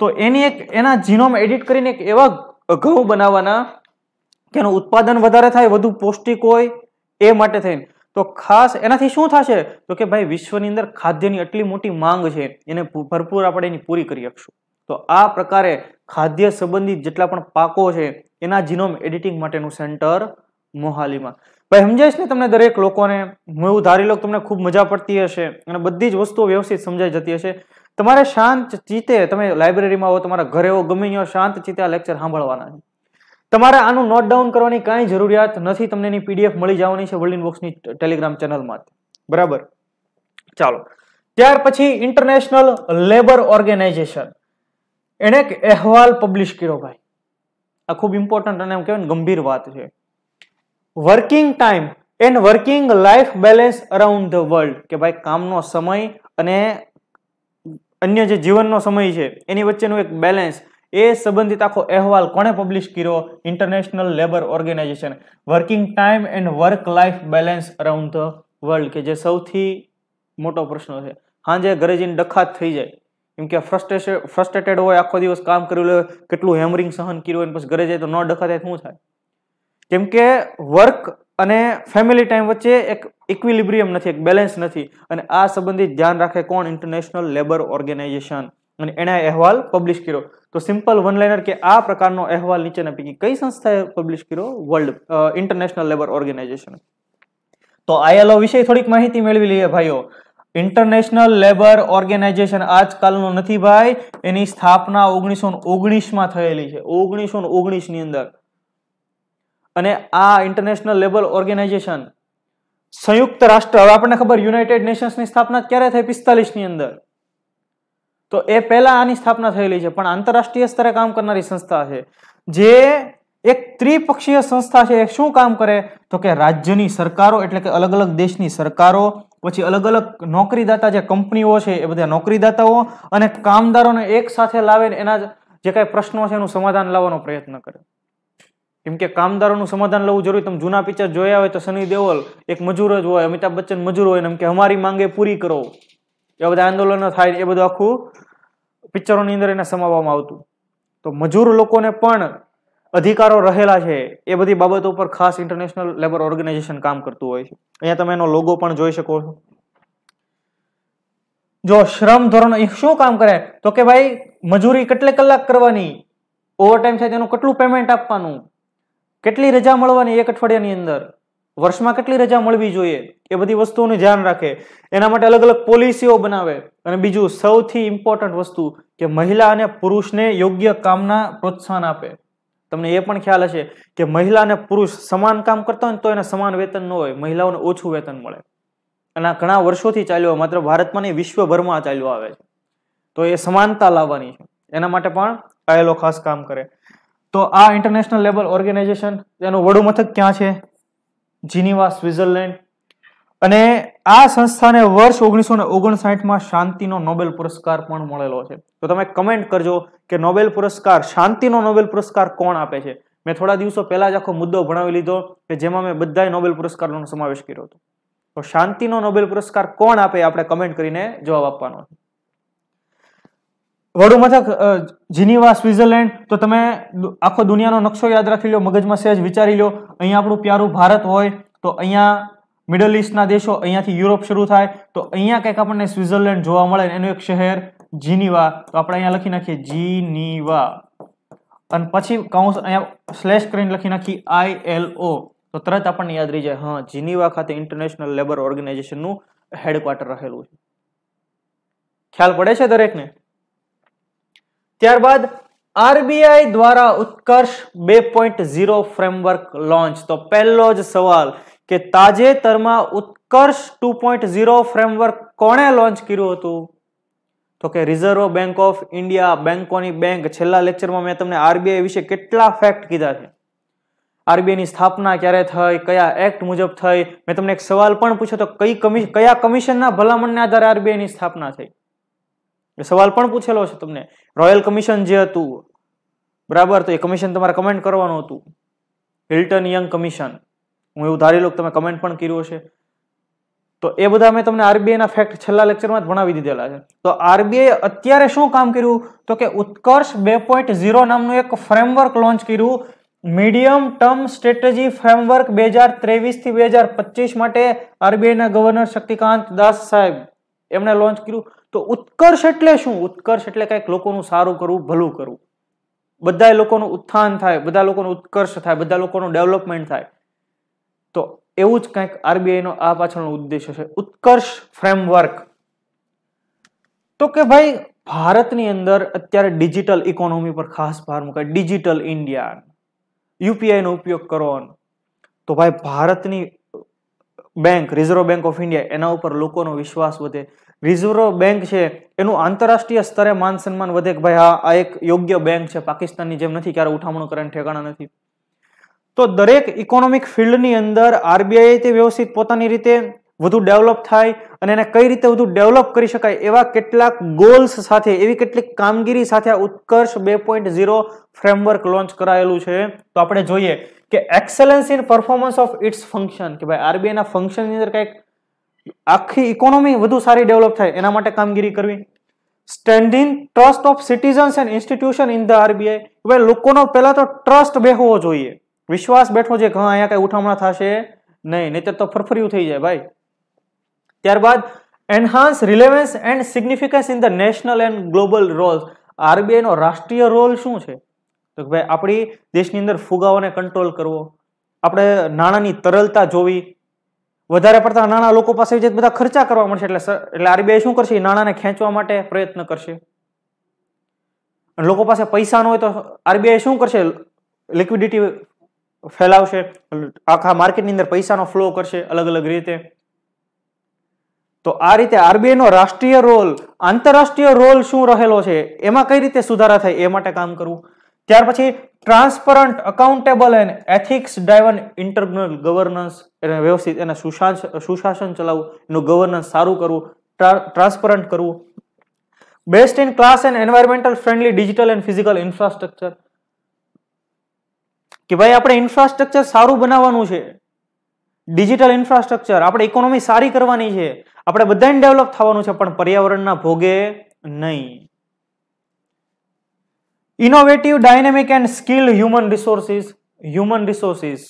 તો એની એક એના જીનોમ એડિટ કરીને એક એવા ઘઉં બનાવવાના કે એનું ઉત્પાદન વધારે થાય વધુ પૌષ્ટિક હોય એ માટે થઈને તો ખાસ એનાથી શું થશે તો કે ભાઈ વિશ્વની અંદર ખાદ્યની આટલી મોટી માંગ છે એને ભરપૂર આપણે એની પૂરી કરી શકશું તો આ પ્રકારે ખાદ્ય સંબંધિત જેટલા પણ પાકો છે એના જીનોમ એડિટિંગ માટેનું સેન્ટર મોહાલીમાં ભાઈ સમજાય ને તમને દરેક લોકોને હું એવું ધારી લઉં તમને ખૂબ મજા પડતી હશે અને બધી જ વસ્તુઓ વ્યવસ્થિત સમજાઈ જતી હશે તમારે શાંત ચિત્તે તમે લાઇબ્રેરીમાં હો તમારા ઘરે હો ગમે ત્યાં શાંત ચિત્તે આ લેક્ચર સાંભળવાના છે તમારે આનું નોટ ડાઉન કરવાની કાંઈ જરૂરિયાત નથી તમને એની પીડીએફ મળી જવાની છે વર્લ્ડ બોક્સની ટેલિગ્રામ ચેનલમાં બરાબર ચાલો ત્યાર પછી ઇન્ટરનેશનલ લેબર ઓર્ગેનાઇઝેશન એણે એક અહેવાલ પબ્લિશ કર્યો ભાઈ આ ખૂબ ઇમ્પોર્ટન્ટ અને એમ કહેવાય ગંભીર વાત છે working time and working life balance around the world કે ભાઈ કામનો સમય અને અન્ય જે જીવનનો સમય છે એની વચ્ચેનું એક બેલેન્સ એ સંબંધિત આખો અહેવાલ કોણે પબ્લિશ કર્યો International Labour Organization working time and work life balance around the world કે જે સૌથી મોટો પ્રશ્ન છે સાંજે ઘરે જઈને ડખાત થઈ જાય કેમ કે ફ્રસ્ટ્રેટેડ હોય આખો દિવસ કામ કર્યું કેટલું હેમરિંગ સહન કર્યું હોય પછી ઘરે જાય તો ન ડખા શું થાય કેમ કે વર્ક અને ફેમિલી ટાઈમ વચ્ચે એક ઇક્વિલિબ્રિયમ નથી એક બેલેન્સ નથી અને આ સંબંધિત ધ્યાન રાખે કોણ ઇન્ટરનેશનલ લેબર ઓર્ગેનાઇઝેશન અને એણે અહેવાલ પબ્લિશ કર્યો તો સિમ્પલ વન લાઇનર કે આ પ્રકારનો અહેવાલ નીચેના પૈકી કઈ સંસ્થાએ પબ્લિશ કર્યો વર્લ્ડ ઇન્ટરનેશનલ લેબર ઓર્ગેનાઇઝેશન તો આઈએલઓ વિશે થોડીક માહિતી મેળવી લઈએ ભાઈઓ ઇન્ટરનેશનલ લેબર ઓર્ગેનાઇઝેશન આજકાલનો નથી ભાઈ એની સ્થાપના ઓગણીસો ઓગણીસમાં થયેલી છે ઓગણીસો ઓગણીસની અંદર અને આ ઇન્ટરનેશનલ લેવલ ઓર્ગેનાઇઝેશન સંયુક્ત રાષ્ટ્ર હવે આપણને ખબર યુનાઇટેડ નેશન્સની સ્થાપના ક્યારે થઈ પિસ્તાલીસની અંદર તો એ પહેલા આની સ્થાપના થયેલી છે પણ આંતરરાષ્ટ્રીય સ્તરે કામ કરનારી સંસ્થા છે જે એક ત્રિપક્ષીય સંસ્થા છે એ શું કામ કરે તો કે રાજ્યની સરકારો એટલે કે અલગ અલગ દેશની સરકારો પછી અલગ અલગ નોકરીદાતા જે કંપનીઓ છે એ બધા નોકરીદાતાઓ અને કામદારોને એક સાથે લાવે એના જે કાંઈ પ્રશ્નો છે એનું સમાધાન લાવવાનો પ્રયત્ન કરે કેમ કે કામદારોનું સમાધાન લેવું જરૂરી તમે જૂના પિક્ચર જોયા હોય તો સની દેઓલ એક મજૂર જ હોય અમિતાભ બચ્ચન મજૂર હોય એમ કે અમારી માંગે પૂરી કરો એવા બધા આંદોલનો થાય એ બધું આખું પિક્ચરોની અંદર એને સમાવવામાં આવતું તો મજૂર લોકોને પણ અધિકારો રહેલા છે એ બધી બાબતો પર ખાસ ઇન્ટરનેશનલ લેબર ઓર્ગેનાઇઝેશન કામ કરતું હોય છે અહીંયા તમે એનો લોગો પણ જોઈ શકો છો જો શ્રમ ધોરણ શું કામ કરે તો કે ભાઈ મજૂરી કેટલે કલાક કરવાની ઓવરટાઈમ થાય તેનું કેટલું પેમેન્ટ આપવાનું કેટલી રજા મળવાની એક અઠવાડિયાની અંદર વર્ષમાં કેટલી રજા મળવી જોઈએ એ બધી વસ્તુઓનું ધ્યાન રાખે એના માટે અલગ અલગ પોલિસીઓ બનાવે અને બીજું સૌથી ઇમ્પોર્ટન્ટ વસ્તુ કે મહિલા અને પુરુષને યોગ્ય કામના પ્રોત્સાહન આપે તમને એ પણ ખ્યાલ હશે કે મહિલા અને પુરુષ સમાન કામ કરતા હોય તો એને સમાન વેતન ન હોય મહિલાઓને ઓછું વેતન મળે અને ઘણા વર્ષોથી ચાલ્યો માત્ર ભારતમાં નહીં વિશ્વભરમાં ચાલ્યો આવે છે તો એ સમાનતા લાવવાની છે એના માટે પણ કાયલો ખાસ કામ કરે તો આ ઇન્ટરનેશનલ લેબર ઓર્ગેનાઇઝેશન એનું વડુ મથક ક્યાં છે જીનીવા સ્વિટ્ઝરલેન્ડ અને આ સંસ્થાને વર્ષ ઓગણીસો ને ઓગણસાઠમાં શાંતિનો નોબેલ પુરસ્કાર પણ મળેલો છે તો તમે કમેન્ટ કરજો કે નોબેલ પુરસ્કાર શાંતિનો નોબેલ પુરસ્કાર કોણ આપે છે મેં થોડા દિવસો પહેલા જ આખો મુદ્દો ભણાવી લીધો કે જેમાં મેં બધાય નોબેલ પુરસ્કારનો સમાવેશ કર્યો હતો તો શાંતિનો નોબેલ પુરસ્કાર કોણ આપે આપણે કમેન્ટ કરીને જવાબ આપવાનો છે વડુ મથક જીનીવા સ્વિટ્ઝરલેન્ડ તો તમે આખો દુનિયાનો નકશો યાદ રાખી લો મગજમાં સહેજ વિચારી લો અહીંયા આપણું પ્યારું ભારત હોય તો અહીંયા મિડલ ઇસ્ટના દેશો અહીંયાથી યુરોપ શરૂ થાય તો અહીંયા કંઈક આપણને સ્વિટ્ઝરલેન્ડ જોવા મળે એનું એક શહેર જીનીવા તો આપણે અહીંયા લખી નાખીએ જીનીવા અને પછી કાઉન્સ અહીંયા સ્લેશ કરીને લખી નાખી આઈ એલ ઓ તો તરત આપણને યાદ રહી જાય હા જીનીવા ખાતે ઇન્ટરનેશનલ લેબર ઓર્ગેનાઇઝેશનનું હેડક્વાર્ટર રહેલું છે ખ્યાલ પડે છે દરેકને ત્યારબાદ આરબીઆઈ દ્વારા ઉત્કર્ષ બે પોઈન્ટ ઝીરો ફ્રેમવર્ક લોન્ચ તો પહેલો જ સવાલ કે તાજેતરમાં Utkarsh two point zero framework કોણે લોન્ચ કર્યું હતું તો કે રિઝર્વ બેંક ઓફ ઇન્ડિયા બેંકોની બેંક છેલ્લા લેક્ચરમાં મેં તમને આરબીઆઈ વિશે કેટલા ફેક્ટ કીધા છે આરબીઆઈની સ્થાપના ક્યારે થઈ કયા એક્ટ મુજબ થઈ મેં તમને એક સવાલ પણ પૂછ્યો તો કઈ કમિશન કયા કમિશનના ભલામણને આધારે આરબીઆઈની સ્થાપના થઈ સવાલ પણ પૂછેલો છે તમને રોયલ કમિશન જે હતું બરાબર તો એ કમિશન તમારે કમેન્ટ કરવાનું હતું હિલ્ટન યંગ કમિશન હું એવું ધારી લઉં તમે કમેન્ટ પણ કર્યું છે તો એ બધા મેં તમને આરબીઆઈના ફેક્ટ છેલ્લા લેક્ચરમાં જ ભણાવી દીધેલા છે તો આરબીઆઈ અત્યારે શું કામ કર્યું તો કે ઉત્કર્ષ બે પોઈન્ટ ઝીરો નામનું એક ફ્રેમવર્ક લોન્ચ કર્યું મીડિયમ ટર્મ સ્ટ્રેટેજી ફ્રેમવર્ક બે હજાર ત્રેવીસથી બે હજાર પચીસ માટે આરબીઆઈના ગવર્નર શક્તિકાંત દાસ સાહેબ એમણે લોન્ચ કર્યું તો ઉત્કર્ષ એટલે શું ઉત્કર્ષ એટલે કંઈક લોકોનું સારું કરવું ભલું કરવું બધા લોકોનું ઉત્થાન થાય બધા લોકોનું ઉત્કર્ષ થાય બધા લોકોનું ડેવલપમેન્ટ થાય તો એવું જ કંઈક આરબીઆઈનો આ પાછળનો ઉદ્દેશ છે ઉત્કર્ષ ફ્રેમવર્ક તો કે ભાઈ ભારતની અંદર અત્યારે ડિજિટલ ઇકોનોમી પર ખાસ ભાર મુકાય ડિજિટલ ઇન્ડિયા યુપીઆઈનો ઉપયોગ કરવાનો તો ભાઈ ભારતની bank Reserve Bank of India એના ઉપર લોકોનો વિશ્વાસ વધે રિઝર્વ બેંક છે એનું આંતરરાષ્ટ્રીય સ્તરે માન સન્માન વધે કે ભાઈ આ એક યોગ્ય બેંક છે પાકિસ્તાનની જેમ નથી ક્યારે ઉઠામણું કરે ઠેકાણા નથી તો દરેક ઇકોનોમિક ફિલ્ડની અંદર આરબીઆઈ તે વ્યવસ્થિત પોતાની રીતે વધુ ડેવલપ થાય અને એને કઈ રીતે વધુ ડેવલપ કરી શકાય એવા કેટલાક ગોલ્સ સાથે એવી કેટલીક કામગીરી સાથે ઉત્કર્ષ બે પોઈન્ટ ઝીરો ફ્રેમવર્ક લોન્ચ કરાયેલું છે તો આપણે જોઈએ કે excellence in performance of its function કે ભાઈ આરબીઆઈના ફંક્શનની અંદર કંઈક આખી ઇકોનોમી વધુ સારી ડેવલપ થાય એના માટે કામગીરી કરવી standing trust of citizens and institution in the RBI ભાઈ લોકોનો પહેલાં તો ટ્રસ્ટ બેહવો જોઈએ વિશ્વાસ બેઠો છે કે હા અહીંયા કાંઈ ઉઠામણા થશે નહીં નહીતર તો ફરફર્યું થઈ જાય ભાઈ ત્યારબાદ enhance relevance and significance in the national and global roles આરબીઆઈનો રાષ્ટ્રીય રોલ શું છે તો કે ભાઈ આપણી દેશની અંદર ફુગાઓને કંટ્રોલ કરવો આપણે નાણાંની તરલતા જોવી વધારે પડતા નાણાં લોકો પાસે જે બધા ખર્ચા કરવા મળશે એટલે એટલે આરબીઆઈ શું કરશે નાણાંને ખેંચવા માટે પ્રયત્ન કરશે અને લોકો પાસે પૈસા ન હોય તો આરબીઆઈ શું કરશે લિક્વિડિટી ફેલાવશે આખા માર્કેટની અંદર પૈસાનો ફ્લો કરશે અલગ અલગ રીતે તો આ રીતે આરબીઆઈનો રાષ્ટ્રીય રોલ આંતરરાષ્ટ્રીય રોલ શું રહેલો છે એમાં કઈ રીતે સુધારા થાય એ માટે કામ કરવું ત્યાર પછી transparent accountable and ethics driven internal governance એને વ્યવસ્થિત એને સુશાસન ચલાવવું એનું ગવર્નન્સ સારું કરવું ટ્રાન્સપરન્ટ કરવું best in class and environmental friendly digital and physical infrastructure કે ભાઈ આપણે ઇન્ફ્રાસ્ટ્રક્ચર સારું બનાવવાનું છે ડિજિટલ ઇન્ફ્રાસ્ટ્રક્ચર આપણે ઇકોનોમી સારી કરવાની છે આપણે બધાને ડેવલપ થવાનું છે પણ પર્યાવરણના ભોગે નહીં innovative dynamic and skill human resources human resources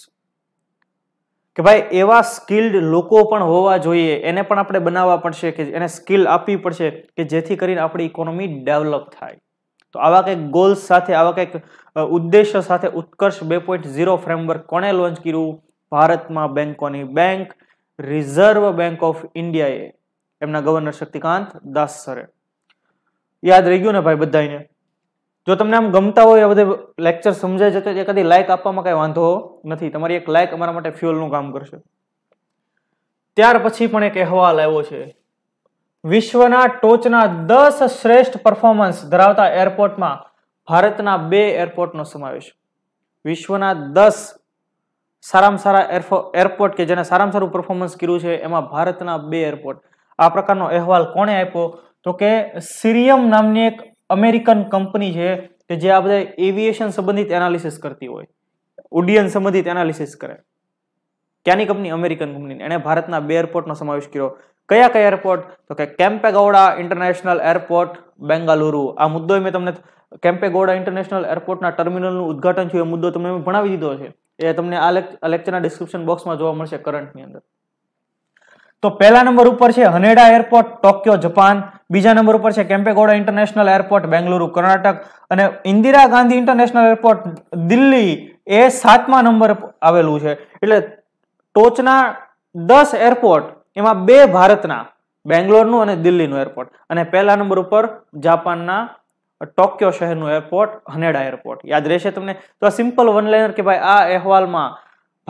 કે ભાઈ એવા સ્કિલ્ડ લોકો પણ હોવા જોઈએ એને પણ આપણે બનાવવા પડશે કે એને સ્કિલ આપવી પડશે કે જેથી કરીને આપણી ઇકોનોમી ડેવલપ થાય તો આવા કંઈક ગોલ્સ સાથે આવા કંઈક ઉદ્દેશ્ય સાથે ઉત્કર્ષ બે પોઈન્ટ ઝીરો ફ્રેમવર્ક કોણે લોન્ચ કર્યું ભારતમાં બેન્કોની બેંક રિઝર્વ બેંક ઓફ ઇન્ડિયાએ એમના ગવર્નર શક્તિકાંત દાસ સરે યાદ રહી ગયું ને ભાઈ બધાને જો તમને આમ ગમતા હોય એ બધા લેક્ચર સમજાઈ જતો એ કદી લાઇક આપવામાં કાંઈ વાંધો નથી તમારી એક લાઇક અમારા માટે ફ્યુઅલનું કામ કરશે ત્યાર પછી પણ એક અહેવાલ આવ્યો છે વિશ્વના ટોચના દસ શ્રેષ્ઠ પરફોર્મન્સ ધરાવતા એરપોર્ટમાં ભારતના બે એરપોર્ટનો સમાવેશ વિશ્વના દસ સારામાં સારા એરપોર્ટ કે જેને સારામાં સારું પરફોર્મન્સ કર્યું છે એમાં ભારતના બે એરપોર્ટ આ પ્રકારનો અહેવાલ કોણે આપ્યો તો કે સિરિયમ નામની એક અમેરિકન કંપની છે કે જે આ બધા એવિએશન સંબંધિત એનાલિસિસ કરતી હોય ઉડ્ડયન સંબંધિત એનાલિસિસ કરે ક્યાંની કંપની અમેરિકન કંપની એણે ભારતના બે એરપોર્ટનો સમાવેશ કર્યો કયા કયા એરપોર્ટ તો કે કેમ્પેગૌડા ઇન્ટરનેશનલ એરપોર્ટ બેંગાલુરુ આ મુદ્દો મેં તમને કેમ્પેગૌડા ઇન્ટરનેશનલ એરપોર્ટના ટર્મિનલનું ઉદઘાટન થયું એ મુદ્દો તમને મેં ભણાવી દીધો છે એ તમને આ લેક્ચરના ડિસ્ક્રિપ્શન બોક્સમાં જોવા મળશે કરંટની અંદર તો પહેલા નંબર ઉપર છે હનેડા એરપોર્ટ ટોક્યો જપાન બીજા નંબર ઉપર છે કેમ્પેગોડા ઇન્ટરનેશનલ એરપોર્ટ બેંગલુરુ કર્ણાટક અને ઇન્દિરા ગાંધી ઇન્ટરનેશનલ એરપોર્ટ દિલ્હી એ સાતમા નંબર આવેલું છે એટલે ટોચના દસ એરપોર્ટ એમાં બે ભારતના બેંગ્લોરનું અને દિલ્હીનું એરપોર્ટ અને પહેલા નંબર ઉપર જાપાનના ટોક્યો શહેરનું એરપોર્ટ હનેડા એરપોર્ટ યાદ રહેશે તમને તો આ સિમ્પલ વન લાઇનર કે ભાઈ આ અહેવાલમાં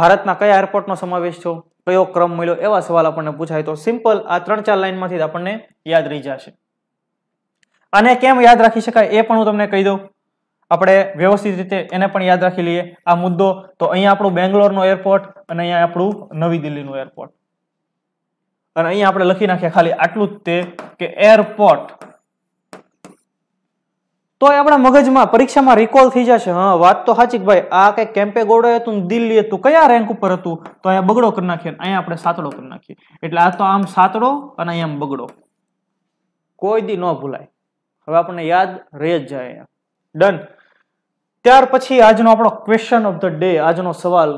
ભારતના કયા એરપોર્ટનો સમાવેશ થયો કયો ક્રમ મળ્યો એવા સવાલ આપણને પૂછાય તો સિમ્પલ આ ત્રણ ચાર લાઇનમાંથી આપણને યાદ રહી જશે અને કેમ યાદ રાખી શકાય એ પણ હું તમને કહી દઉં આપણે વ્યવસ્થિત રીતે એને પણ યાદ રાખી લઈએ આ મુદ્દો તો અહીંયા આપણું બેંગ્લોરનું એરપોર્ટ અને અહીંયા આપણું નવી દિલ્હીનું એરપોર્ટ અને અહીંયા આપણે લખી નાખીએ ખાલી આટલું જ તે કે એરપોર્ટ તો એ આપણા મગજમાં પરીક્ષામાં રિકોલ થઈ જશે હા વાત તો સાચી ભાઈ આ કઈ કેમ્પે ગોળો હતું દિલ્હી હતું કયા રેન્ક ઉપર હતું તો અહીંયા બગડો કરી નાખીએ અહીંયા આપણે સાતડો કરી નાખીએ એટલે આ તો આમ સાતડો અને અહીંયા આમ બગડો કોઈ દી ન ભૂલાય હવે આપણને યાદ રહી જ જાય ડન ત્યાર પછી આજનો આપણો ક્વેશ્ચન ઓફ ધ ડે આજનો સવાલ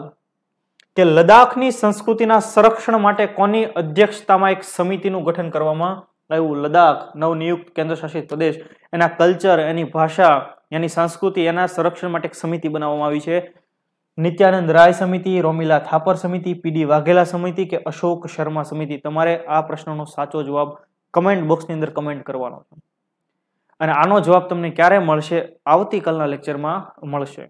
કે લદ્દાખની સંસ્કૃતિના સંરક્ષણ માટે કોની અધ્યક્ષતામાં એક સમિતિનું ગઠન કરવામાં એવું લદ્દાખ નવનિયુક્ત કેન્દ્રશાસિત પ્રદેશ એના કલ્ચર એની ભાષા એની સંસ્કૃતિ એના સંરક્ષણ માટે એક સમિતિ બનાવવામાં આવી છે નિત્યાનંદ રાય સમિતિ રોમિલા થાપર સમિતિ પીડી વાઘેલા સમિતિ કે અશોક શર્મા સમિતિ તમારે આ પ્રશ્નનો સાચો જવાબ કમેન્ટ બોક્સની અંદર કમેન્ટ કરવાનો છે અને આનો જવાબ તમને ક્યારે મળશે આવતીકાલના લેક્ચરમાં મળશે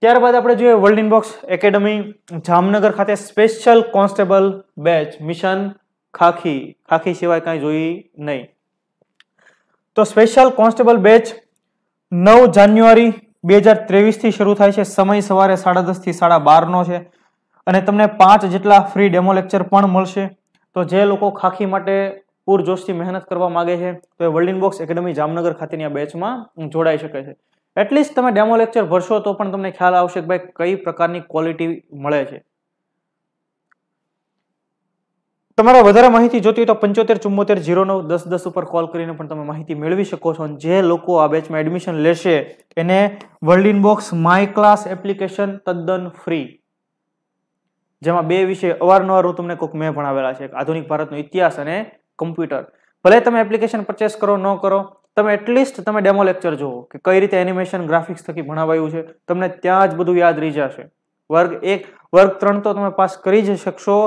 ત્યારબાદ આપણે જોઈએ વર્લ્ડ ઇનબોક્સ એકેડમી જામનગર ખાતે special constable batch mission khaki ખાખી સિવાય કાંઈ જોઈ નહીં તો સ્પેશિયલ કોન્સ્ટેબલ બેચ નવ જાન્યુઆરી બે હજાર ત્રેવીસથી શરૂ થાય છે સમય સવારે સાડા દસથી સાડા બારનો છે અને તમને પાંચ જેટલા ફ્રી ડેમો લેક્ચર પણ મળશે તો જે લોકો ખાખી માટે પૂરજોશથી મહેનત કરવા માગે છે તો એ વર્લ્ડ બોક્સ એકેડમી જામનગર ખાતેની આ બેચમાં જોડાઈ શકે છે એટલીસ્ટ તમે ડેમો લેક્ચર ભરશો તો પણ તમને ખ્યાલ આવશે કે ભાઈ કઈ પ્રકારની ક્વોલિટી મળે છે તમારે વધારે માહિતી જોતી હોય તો પંચોતેર ચુમ્મોતેર જીરો નવ દસ દસ ઉપર કોલ કરીને પણ તમે માહિતી મેળવી શકો છો જે લોકો આ બેચમાં એડમિશન લેશે એને world inbox my class application તદ્દન ફ્રી જેમાં બે વિષય અવારનવાર હું તમને કોઈક મેં ભણાવેલા છે આધુનિક ભારતનો ઇતિહાસ અને કમ્પ્યુટર ભલે તમે એપ્લિકેશન પરચેસ કરો ન કરો તમે એટલીસ્ટ તમે ડેમો લેક્ચર જુઓ કે કઈ રીતે એનિમેશન ગ્રાફિક્સ થકી ભણાવાયું છે તમને ત્યાં જ બધું યાદ રહી જશે વર્ગ એક વર્ગ ત્રણ તો તમે પાસ કરી જ શકશો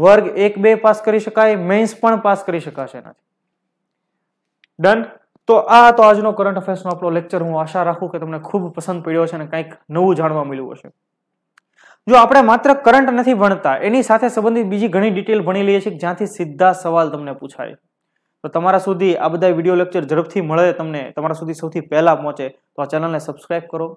વર્ગ એક બે પાસ કરી શકાય મેન્સ પણ પાસ કરી શકાશે એનાથી ડન તો આ તો આજનો કરંટ અફેર્સનો આપણો લેક્ચર હું આશા રાખું કે તમને ખૂબ પસંદ પડ્યો છે અને કંઈક નવું જાણવા મળ્યું હશે જો આપણે માત્ર કરંટ નથી ભણતા એની સાથે સંબંધિત બીજી ઘણી ડિટેલ ભણી લઈએ છીએ જ્યાંથી સીધા સવાલ તમને પૂછાય તો તમારા સુધી આ બધા વિડીયો લેક્ચર ઝડપથી મળે તમને તમારા સુધી સૌથી પહેલાં પહોંચે તો આ ચેનલને સબસ્ક્રાઈબ કરો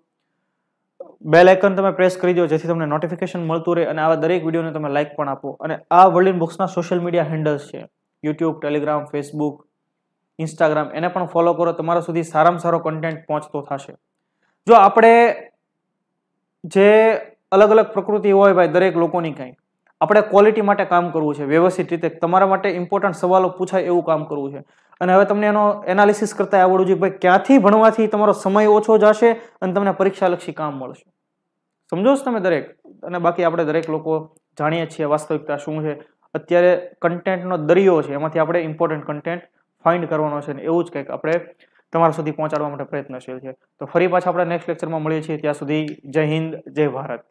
બેલ આઇકન તમે પ્રેસ કરી દો જેથી તમને નોટિફિકેશન મળતું રહે અને આવા દરેક વિડીયોને તમે લાઇક પણ આપો અને આ વર્લ્ડ ઇન બુક્સના સોશિયલ મીડિયા હેન્ડલ્સ છે યુટ્યુબ ટેલિગ્રામ ફેસબુક ઇન્સ્ટાગ્રામ એને પણ ફોલો કરો તમારા સુધી સારામાં સારો કન્ટેન્ટ પહોંચતો થશે જો આપણે જે અલગ અલગ પ્રકૃતિ હોય ભાઈ દરેક લોકોની કંઈ આપણે ક્વોલિટી માટે કામ કરવું છે વ્યવસ્થિત રીતે તમારા માટે ઇમ્પોર્ટન્ટ સવાલો પૂછાય એવું કામ કરવું છે અને હવે તમને એનો એનાલિસિસ કરતા આવડવું જોઈએ ભાઈ ક્યાંથી ભણવાથી તમારો સમય ઓછો જશે અને તમને પરીક્ષાલક્ષી કામ મળશે સમજો છો તમે દરેક અને બાકી આપણે દરેક લોકો જાણીએ છીએ વાસ્તવિકતા શું છે અત્યારે કન્ટેન્ટનો દરિયો છે એમાંથી આપણે ઇમ્પોર્ટન્ટ કન્ટેન્ટ ફાઇન્ડ કરવાનો છે ને એવું જ કંઈક આપણે તમારા સુધી પહોંચાડવા માટે પ્રયત્નશીલ છે તો ફરી પાછા આપણે નેક્સ્ટ લેક્ચરમાં મળીએ છીએ ત્યાં સુધી જય હિન્દ જય ભારત